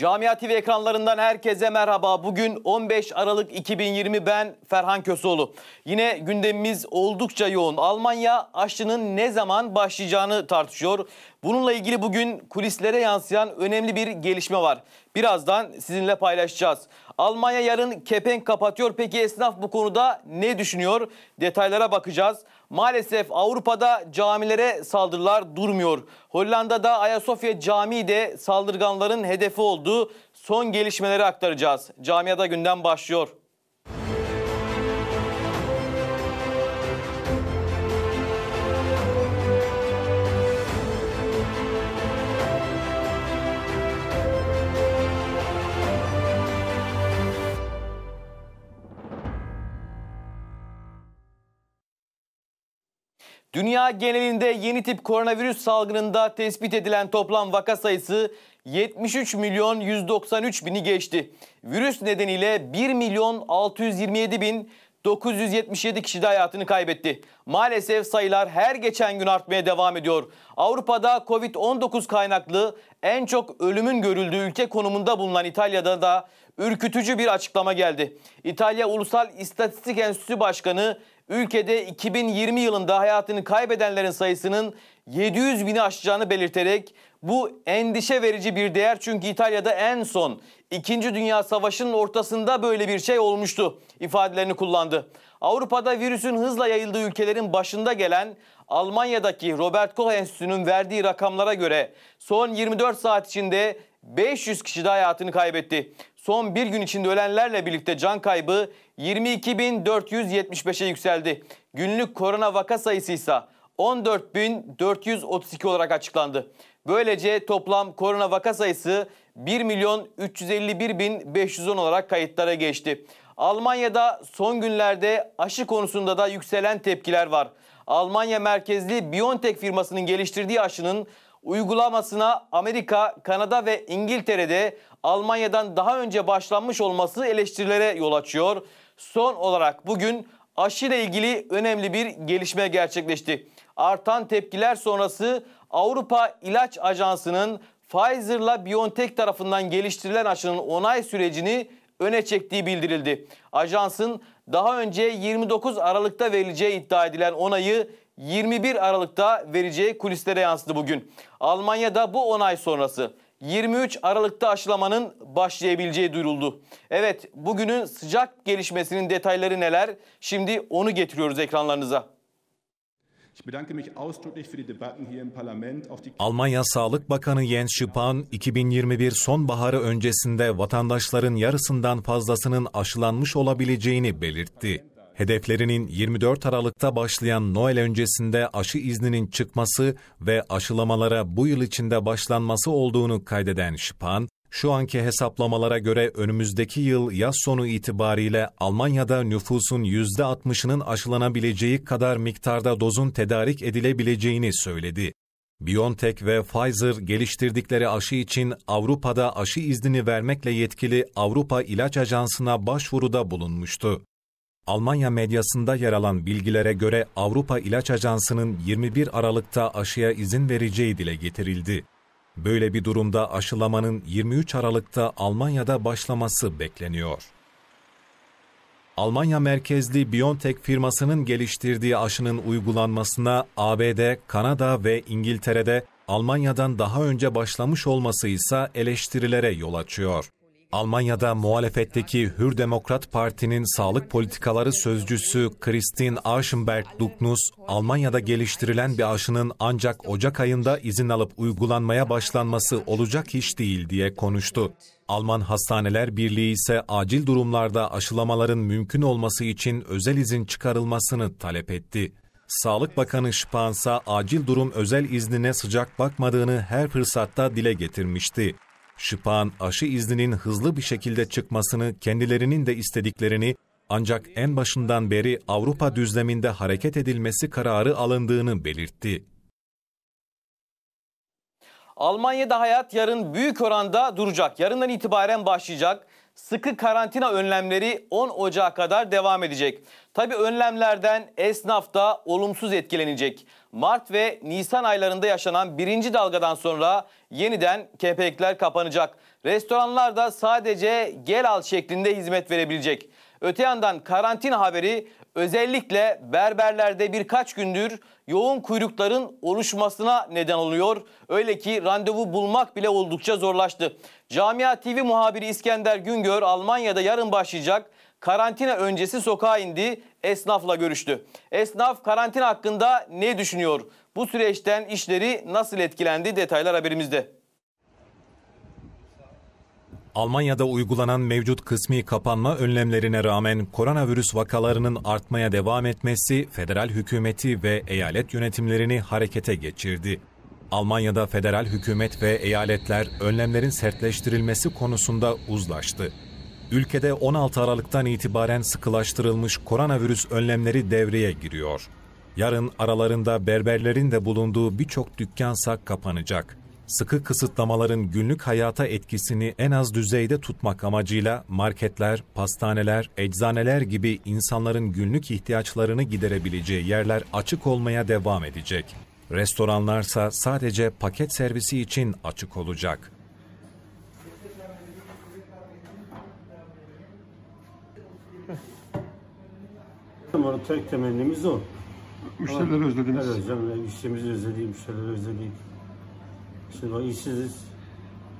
Camia TV ekranlarından herkese merhaba. Bugün 15 Aralık 2020 ben Ferhan Kösoğlu. Yine gündemimiz oldukça yoğun. Almanya aşının ne zaman başlayacağını tartışıyor. Bununla ilgili bugün kulislere yansıyan önemli bir gelişme var. Birazdan sizinle paylaşacağız. Almanya yarın kepenk kapatıyor. Peki esnaf bu konuda ne düşünüyor? Detaylara bakacağız. Maalesef Avrupa'da camilere saldırılar durmuyor. Hollanda'da Ayasofya Camii de saldırganların hedefi olduğu son gelişmeleri aktaracağız. Camiada gündem başlıyor. Dünya genelinde yeni tip koronavirüs salgınında tespit edilen toplam vaka sayısı 73 milyon 193 bini geçti. Virüs nedeniyle 1 milyon 627 bin 977 kişi de hayatını kaybetti. Maalesef sayılar her geçen gün artmaya devam ediyor. Avrupa'da Covid-19 kaynaklı en çok ölümün görüldüğü ülke konumunda bulunan İtalya'da da ürkütücü bir açıklama geldi. İtalya Ulusal İstatistik Enstitüsü Başkanı ülkede 2020 yılında hayatını kaybedenlerin sayısının 700 bini aşacağını belirterek bu endişe verici bir değer çünkü İtalya'da en son 2. Dünya Savaşı'nın ortasında böyle bir şey olmuştu ifadelerini kullandı. Avrupa'da virüsün hızla yayıldığı ülkelerin başında gelen Almanya'daki Robert Koch Enstitüsü'nün verdiği rakamlara göre son 24 saat içinde 500 kişi de hayatını kaybetti. Son bir gün içinde ölenlerle birlikte can kaybı 22.475'e yükseldi. Günlük korona vaka sayısı ise 14.432 olarak açıklandı. Böylece toplam korona vaka sayısı 1 milyon 351 bin 510 olarak kayıtlara geçti. Almanya'da son günlerde aşı konusunda da yükselen tepkiler var. Almanya merkezli BioNTech firmasının geliştirdiği aşının uygulamasına Amerika, Kanada ve İngiltere'de Almanya'dan daha önce başlanmış olması eleştirilere yol açıyor. Son olarak bugün aşı ile ilgili önemli bir gelişme gerçekleşti. Artan tepkiler sonrası Avrupa İlaç Ajansı'nın Pfizer'la BioNTech tarafından geliştirilen aşının onay sürecini öne çektiği bildirildi. Ajansın daha önce 29 Aralık'ta verileceği iddia edilen onayı 21 Aralık'ta vereceği kulislere yansıdı bugün. Almanya'da bu onay sonrası 23 Aralık'ta aşılamanın başlayabileceği duyuruldu. Evet bugünün sıcak gelişmesinin detayları neler? Şimdi onu getiriyoruz ekranlarınıza. Almanya Sağlık Bakanı Jens Spahn 2021 sonbaharı öncesinde vatandaşların yarısından fazlasının aşılanmış olabileceğini belirtti hedeflerinin 24 Aralık'ta başlayan Noel öncesinde aşı izninin çıkması ve aşılamalara bu yıl içinde başlanması olduğunu kaydeden Şipan, şu anki hesaplamalara göre önümüzdeki yıl yaz sonu itibariyle Almanya'da nüfusun %60'ının aşılanabileceği kadar miktarda dozun tedarik edilebileceğini söyledi. BioNTech ve Pfizer geliştirdikleri aşı için Avrupa'da aşı iznini vermekle yetkili Avrupa İlaç Ajansı'na başvuruda bulunmuştu. Almanya medyasında yer alan bilgilere göre Avrupa İlaç Ajansı'nın 21 Aralık'ta aşıya izin vereceği dile getirildi. Böyle bir durumda aşılamanın 23 Aralık'ta Almanya'da başlaması bekleniyor. Almanya merkezli BioNTech firmasının geliştirdiği aşının uygulanmasına ABD, Kanada ve İngiltere'de Almanya'dan daha önce başlamış olması ise eleştirilere yol açıyor. Almanya'da muhalefetteki Hür Demokrat Parti'nin sağlık politikaları sözcüsü Christine Aschenberg-Duknus, Almanya'da geliştirilen bir aşının ancak Ocak ayında izin alıp uygulanmaya başlanması olacak iş değil diye konuştu. Alman Hastaneler Birliği ise acil durumlarda aşılamaların mümkün olması için özel izin çıkarılmasını talep etti. Sağlık Bakanı Spahn acil durum özel iznine sıcak bakmadığını her fırsatta dile getirmişti. Şıpağın aşı izninin hızlı bir şekilde çıkmasını kendilerinin de istediklerini ancak en başından beri Avrupa düzleminde hareket edilmesi kararı alındığını belirtti. Almanya'da hayat yarın büyük oranda duracak. Yarından itibaren başlayacak sıkı karantina önlemleri 10 ocak'a kadar devam edecek. Tabi önlemlerden esnaf da olumsuz etkilenecek. Mart ve Nisan aylarında yaşanan birinci dalgadan sonra yeniden kepekler kapanacak. Restoranlar da sadece gel al şeklinde hizmet verebilecek. Öte yandan karantina haberi özellikle berberlerde birkaç gündür yoğun kuyrukların oluşmasına neden oluyor. Öyle ki randevu bulmak bile oldukça zorlaştı. Camia TV muhabiri İskender Güngör Almanya'da yarın başlayacak karantina öncesi sokağa indi, esnafla görüştü. Esnaf karantina hakkında ne düşünüyor? Bu süreçten işleri nasıl etkilendi detaylar haberimizde. Almanya'da uygulanan mevcut kısmi kapanma önlemlerine rağmen koronavirüs vakalarının artmaya devam etmesi federal hükümeti ve eyalet yönetimlerini harekete geçirdi. Almanya'da federal hükümet ve eyaletler önlemlerin sertleştirilmesi konusunda uzlaştı. Ülkede 16 Aralık'tan itibaren sıkılaştırılmış koronavirüs önlemleri devreye giriyor. Yarın aralarında berberlerin de bulunduğu birçok dükkansa kapanacak sıkı kısıtlamaların günlük hayata etkisini en az düzeyde tutmak amacıyla marketler, pastaneler, eczaneler gibi insanların günlük ihtiyaçlarını giderebileceği yerler açık olmaya devam edecek. Restoranlarsa sadece paket servisi için açık olacak. Umarım tek temennimiz o. Müşterileri özledim. Evet canım işimizi özledik, müşterileri özledik. Şimdi işsiziz.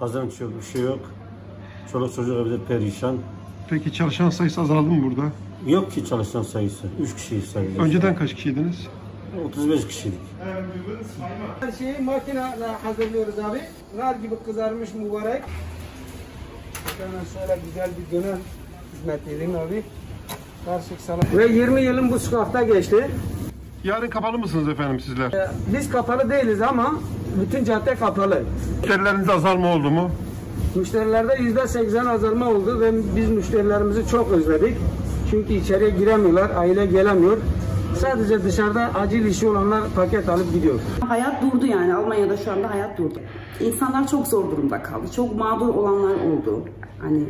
Kazanç yok, bir şey yok. Çoluk çocuk evde perişan. Peki çalışan sayısı azaldı mı burada? Yok ki çalışan sayısı. Üç kişiyiz sayılır. Önceden kaç kişiydiniz? 35 kişilik. Her şeyi makineyle hazırlıyoruz abi. Nar gibi kızarmış mübarek. Hemen şöyle güzel bir dönem hizmet edeyim abi. Karışık salat. Ve 20 yılın bu sokakta geçti. Yarın kapalı mısınız efendim sizler? Ee, biz kapalı değiliz ama bütün cadde kapalı. Müşterilerinizde azalma oldu mu? Müşterilerde yüzde seksen azalma oldu ve biz müşterilerimizi çok özledik. Çünkü içeriye giremiyorlar, aile gelemiyor. Sadece dışarıda acil işi olanlar paket alıp gidiyor. Hayat durdu yani Almanya'da şu anda hayat durdu. İnsanlar çok zor durumda kaldı. Çok mağdur olanlar oldu. Hani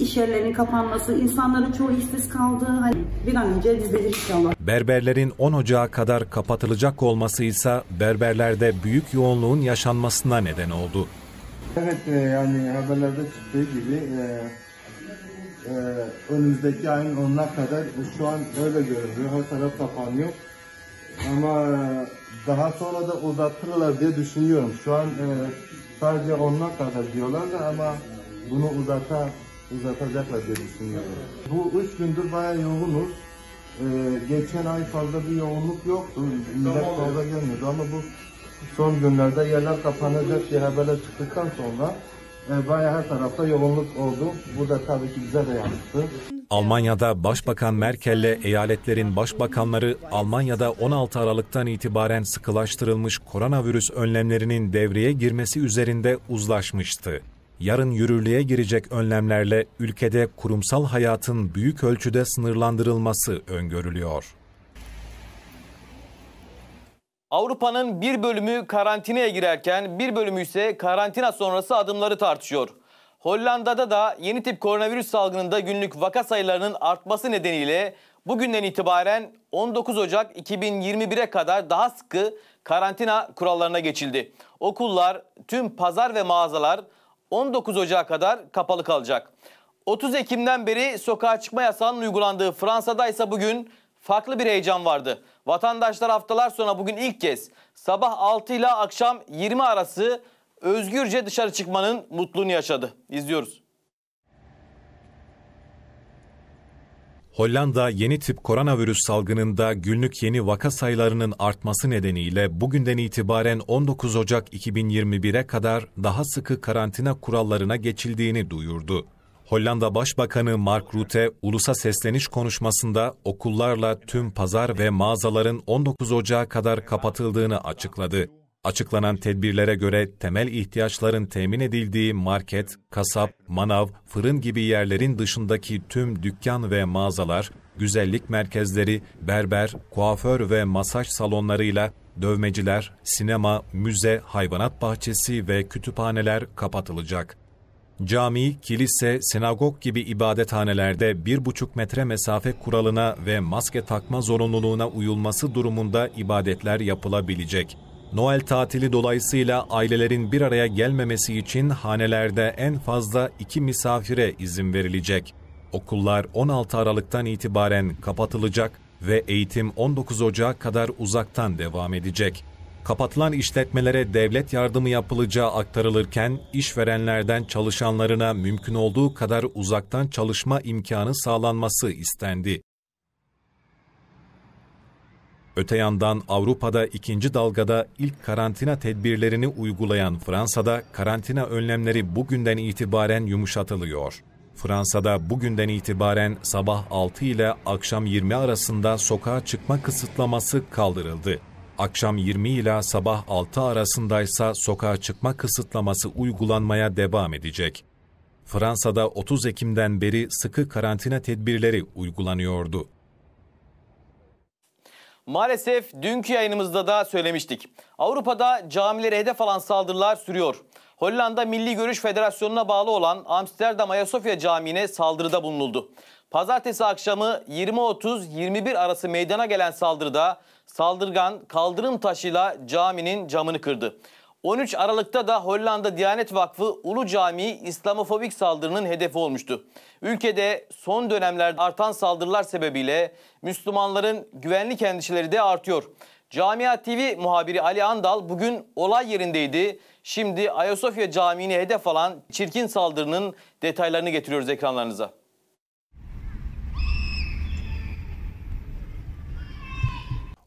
iş yerlerinin kapanması, insanların çoğu işsiz kaldı. Hani bir an önce düzelir inşallah. Berberlerin 10 Ocağı kadar kapatılacak olması ise berberlerde büyük yoğunluğun yaşanmasına neden oldu. Evet e, yani haberlerde çıktığı gibi e, e, önümüzdeki ayın 10'una kadar şu an öyle görünüyor. Her taraf kapanıyor. Ama daha sonra da uzatırlar diye düşünüyorum. Şu an sadece 10'una kadar diyorlar da ama bunu uzata uzatacaklar diye düşünüyorum. Bu üç gündür bayağı yoğunuz. Ee, geçen ay fazla bir yoğunluk yoktu. Millet fazla gelmiyordu ama bu son günlerde yerler kapanacak diye haberler çıktıktan sonra e, bayağı her tarafta yoğunluk oldu. Bu da tabii ki bize de yansıdı. Almanya'da Başbakan Merkel'le eyaletlerin başbakanları Almanya'da 16 Aralık'tan itibaren sıkılaştırılmış koronavirüs önlemlerinin devreye girmesi üzerinde uzlaşmıştı yarın yürürlüğe girecek önlemlerle ülkede kurumsal hayatın büyük ölçüde sınırlandırılması öngörülüyor. Avrupa'nın bir bölümü karantinaya girerken bir bölümü ise karantina sonrası adımları tartışıyor. Hollanda'da da yeni tip koronavirüs salgınında günlük vaka sayılarının artması nedeniyle bugünden itibaren 19 Ocak 2021'e kadar daha sıkı karantina kurallarına geçildi. Okullar, tüm pazar ve mağazalar 19 Ocağı kadar kapalı kalacak. 30 Ekim'den beri sokağa çıkma yasağının uygulandığı Fransa'da ise bugün farklı bir heyecan vardı. Vatandaşlar haftalar sonra bugün ilk kez sabah 6 ile akşam 20 arası özgürce dışarı çıkmanın mutluluğunu yaşadı. İzliyoruz. Hollanda yeni tip koronavirüs salgınında günlük yeni vaka sayılarının artması nedeniyle bugünden itibaren 19 Ocak 2021'e kadar daha sıkı karantina kurallarına geçildiğini duyurdu. Hollanda Başbakanı Mark Rutte ulusa sesleniş konuşmasında okullarla tüm pazar ve mağazaların 19 Ocak'a kadar kapatıldığını açıkladı. Açıklanan tedbirlere göre temel ihtiyaçların temin edildiği market, kasap, manav, fırın gibi yerlerin dışındaki tüm dükkan ve mağazalar, güzellik merkezleri, berber, kuaför ve masaj salonlarıyla dövmeciler, sinema, müze, hayvanat bahçesi ve kütüphaneler kapatılacak. Cami, kilise, sinagog gibi ibadethanelerde bir buçuk metre mesafe kuralına ve maske takma zorunluluğuna uyulması durumunda ibadetler yapılabilecek. Noel tatili dolayısıyla ailelerin bir araya gelmemesi için hanelerde en fazla iki misafire izin verilecek. Okullar 16 Aralık'tan itibaren kapatılacak ve eğitim 19 Ocak'a kadar uzaktan devam edecek. Kapatılan işletmelere devlet yardımı yapılacağı aktarılırken işverenlerden çalışanlarına mümkün olduğu kadar uzaktan çalışma imkanı sağlanması istendi. Öte yandan Avrupa'da ikinci dalgada ilk karantina tedbirlerini uygulayan Fransa'da karantina önlemleri bugünden itibaren yumuşatılıyor. Fransa'da bugünden itibaren sabah 6 ile akşam 20 arasında sokağa çıkma kısıtlaması kaldırıldı. Akşam 20 ile sabah 6 arasındaysa sokağa çıkma kısıtlaması uygulanmaya devam edecek. Fransa'da 30 Ekim'den beri sıkı karantina tedbirleri uygulanıyordu. Maalesef dünkü yayınımızda da söylemiştik. Avrupa'da camileri hedef alan saldırılar sürüyor. Hollanda Milli Görüş Federasyonu'na bağlı olan Amsterdam Ayasofya Camii'ne saldırıda bulunuldu. Pazartesi akşamı 20.30-21 arası meydana gelen saldırıda saldırgan kaldırım taşıyla caminin camını kırdı. 13 Aralık'ta da Hollanda Diyanet Vakfı Ulu Camii İslamofobik saldırının hedefi olmuştu. Ülkede son dönemlerde artan saldırılar sebebiyle Müslümanların güvenlik endişeleri de artıyor. Camia TV muhabiri Ali Andal bugün olay yerindeydi. Şimdi Ayasofya Camii'ni hedef alan çirkin saldırının detaylarını getiriyoruz ekranlarınıza.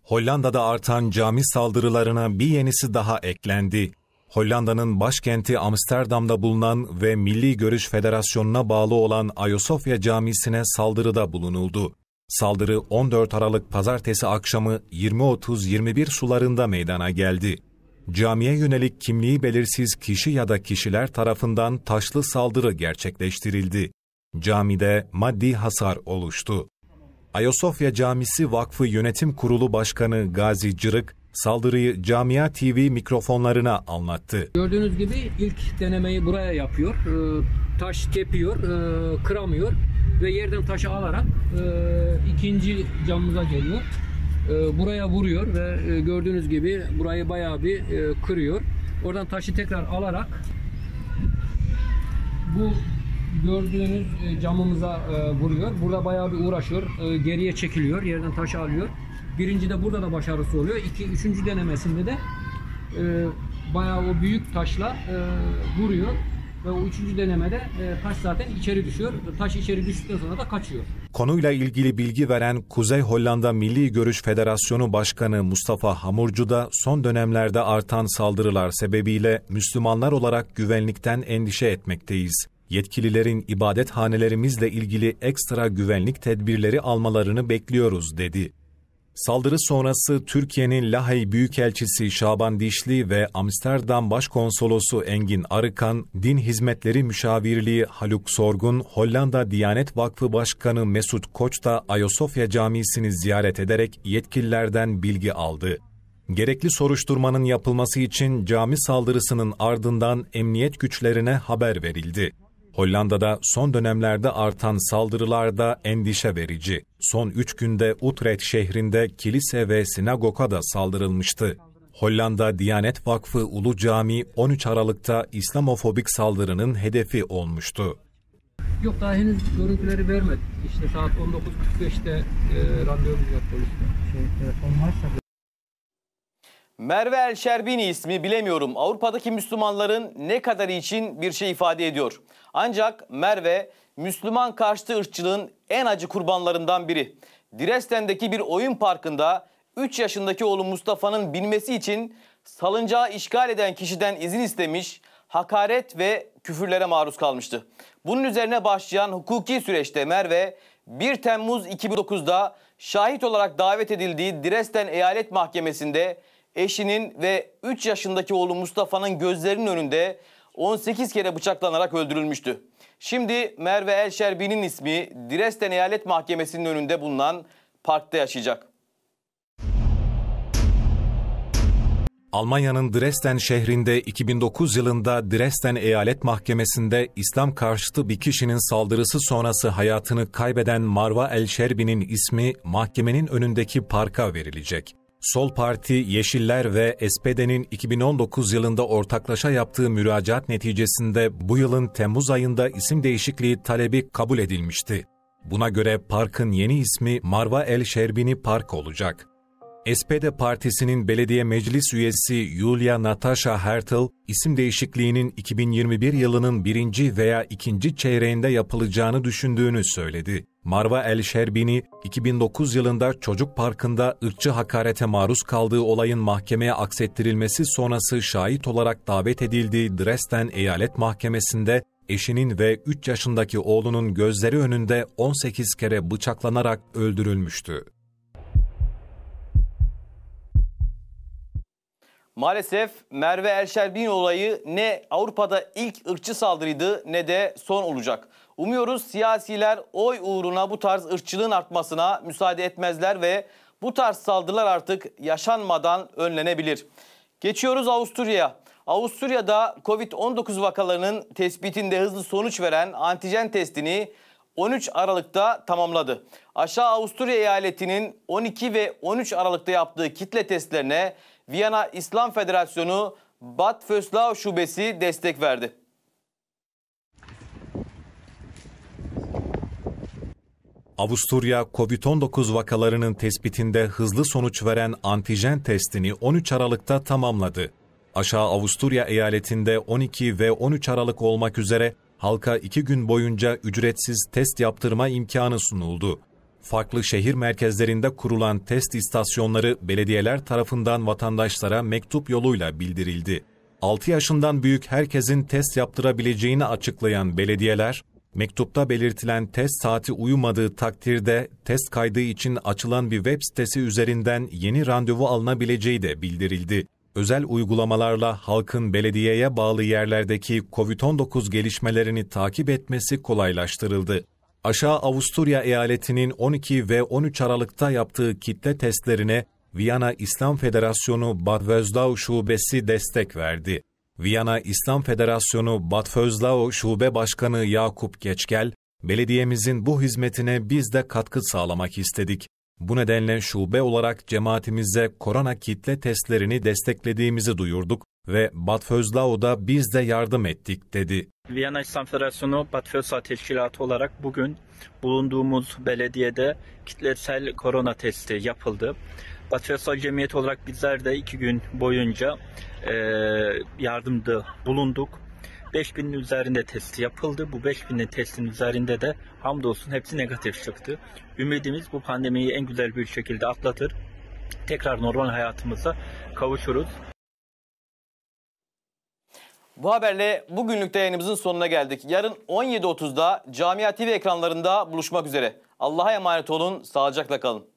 Hollanda'da artan cami saldırılarına bir yenisi daha eklendi. Hollanda'nın başkenti Amsterdam'da bulunan ve Milli Görüş Federasyonu'na bağlı olan Ayasofya Camisi'ne saldırıda bulunuldu. Saldırı 14 Aralık pazartesi akşamı 20.30-21 sularında meydana geldi. Camiye yönelik kimliği belirsiz kişi ya da kişiler tarafından taşlı saldırı gerçekleştirildi. Camide maddi hasar oluştu. Ayasofya Camisi Vakfı Yönetim Kurulu Başkanı Gazi Cırık, saldırıyı Camia TV mikrofonlarına anlattı. Gördüğünüz gibi ilk denemeyi buraya yapıyor. E, taş tepiyor, e, kıramıyor ve yerden taşı alarak e, ikinci camımıza geliyor. buraya vuruyor ve gördüğünüz gibi burayı bayağı bir kırıyor. Oradan taşı tekrar alarak bu gördüğünüz e, camımıza e, vuruyor. Burada bayağı bir uğraşıyor. E, geriye çekiliyor. Yerden taş alıyor. Birinci de burada da başarısı oluyor. İki, üçüncü denemesinde de bayağı o büyük taşla vuruyor. Ve o üçüncü denemede taş zaten içeri düşüyor. Taş içeri düştükten sonra da kaçıyor. Konuyla ilgili bilgi veren Kuzey Hollanda Milli Görüş Federasyonu Başkanı Mustafa Hamurcu da son dönemlerde artan saldırılar sebebiyle Müslümanlar olarak güvenlikten endişe etmekteyiz yetkililerin ibadet hanelerimizle ilgili ekstra güvenlik tedbirleri almalarını bekliyoruz dedi. Saldırı sonrası Türkiye'nin Lahey Büyükelçisi Şaban Dişli ve Amsterdam Başkonsolosu Engin Arıkan, Din Hizmetleri Müşavirliği Haluk Sorgun, Hollanda Diyanet Vakfı Başkanı Mesut Koç da Ayasofya Camisi'ni ziyaret ederek yetkililerden bilgi aldı. Gerekli soruşturmanın yapılması için cami saldırısının ardından emniyet güçlerine haber verildi. Hollanda'da son dönemlerde artan saldırılarda endişe verici. Son üç günde Utrecht şehrinde kilise ve sinagoga da saldırılmıştı. Hollanda Diyanet Vakfı Ulu Cami 13 Aralık'ta İslamofobik saldırının hedefi olmuştu. Yok daha henüz görüntüleri vermedi. İşte saat 19.45'te e, randevumuz var polisle. Şey, telefon varsa... Merve El Şerbini ismi bilemiyorum Avrupa'daki Müslümanların ne kadarı için bir şey ifade ediyor. Ancak Merve Müslüman karşıtı ırkçılığın en acı kurbanlarından biri. Dresden'deki bir oyun parkında 3 yaşındaki oğlu Mustafa'nın binmesi için salıncağı işgal eden kişiden izin istemiş, hakaret ve küfürlere maruz kalmıştı. Bunun üzerine başlayan hukuki süreçte Merve 1 Temmuz 2009'da şahit olarak davet edildiği Dresden Eyalet Mahkemesi'nde eşinin ve 3 yaşındaki oğlu Mustafa'nın gözlerinin önünde 18 kere bıçaklanarak öldürülmüştü. Şimdi Merve El Şerbi'nin ismi Dresden Eyalet Mahkemesi'nin önünde bulunan parkta yaşayacak. Almanya'nın Dresden şehrinde 2009 yılında Dresden Eyalet Mahkemesi'nde İslam karşıtı bir kişinin saldırısı sonrası hayatını kaybeden Marva El Şerbi'nin ismi mahkemenin önündeki parka verilecek. Sol Parti, Yeşiller ve SPD'nin 2019 yılında ortaklaşa yaptığı müracaat neticesinde bu yılın Temmuz ayında isim değişikliği talebi kabul edilmişti. Buna göre parkın yeni ismi Marva El Şerbini Park olacak. SPD Partisi'nin belediye meclis üyesi Yulia Natasha Hertel, isim değişikliğinin 2021 yılının birinci veya ikinci çeyreğinde yapılacağını düşündüğünü söyledi. Marva El Şerbini, 2009 yılında çocuk parkında ırkçı hakarete maruz kaldığı olayın mahkemeye aksettirilmesi sonrası şahit olarak davet edildiği Dresden Eyalet Mahkemesi'nde eşinin ve 3 yaşındaki oğlunun gözleri önünde 18 kere bıçaklanarak öldürülmüştü. Maalesef Merve Erşerbin olayı ne Avrupa'da ilk ırkçı saldırıydı ne de son olacak. Umuyoruz siyasiler oy uğruna bu tarz ırkçılığın artmasına müsaade etmezler ve bu tarz saldırılar artık yaşanmadan önlenebilir. Geçiyoruz Avusturya'ya. Avusturya'da Covid-19 vakalarının tespitinde hızlı sonuç veren antijen testini 13 Aralık'ta tamamladı. Aşağı Avusturya eyaletinin 12 ve 13 Aralık'ta yaptığı kitle testlerine Viyana İslam Federasyonu Bad Vöslau Şubesi destek verdi. Avusturya, COVID-19 vakalarının tespitinde hızlı sonuç veren antijen testini 13 Aralık'ta tamamladı. Aşağı Avusturya eyaletinde 12 ve 13 Aralık olmak üzere halka 2 gün boyunca ücretsiz test yaptırma imkanı sunuldu farklı şehir merkezlerinde kurulan test istasyonları belediyeler tarafından vatandaşlara mektup yoluyla bildirildi. 6 yaşından büyük herkesin test yaptırabileceğini açıklayan belediyeler, mektupta belirtilen test saati uymadığı takdirde test kaydı için açılan bir web sitesi üzerinden yeni randevu alınabileceği de bildirildi. Özel uygulamalarla halkın belediyeye bağlı yerlerdeki COVID-19 gelişmelerini takip etmesi kolaylaştırıldı. Aşağı Avusturya eyaletinin 12 ve 13 Aralık'ta yaptığı kitle testlerine Viyana İslam Federasyonu Bad Vözdau Şubesi destek verdi. Viyana İslam Federasyonu Bad Vözdau Şube Başkanı Yakup Geçgel, belediyemizin bu hizmetine biz de katkı sağlamak istedik. Bu nedenle şube olarak cemaatimize korona kitle testlerini desteklediğimizi duyurduk ve Bad Vözdau'da biz de yardım ettik dedi. Viyana İslam Federasyonu Batı Teşkilatı olarak bugün bulunduğumuz belediyede kitlesel korona testi yapıldı. Batı FÖSA Cemiyeti olarak bizler de iki gün boyunca e, yardımda bulunduk. 5000'in üzerinde testi yapıldı. Bu 5000'in testin üzerinde de hamdolsun hepsi negatif çıktı. Ümidimiz bu pandemiyi en güzel bir şekilde atlatır. Tekrar normal hayatımıza kavuşuruz. Bu haberle bugünlükte yayınımızın sonuna geldik. Yarın 17.30'da Camia TV ekranlarında buluşmak üzere. Allah'a emanet olun, sağlıcakla kalın.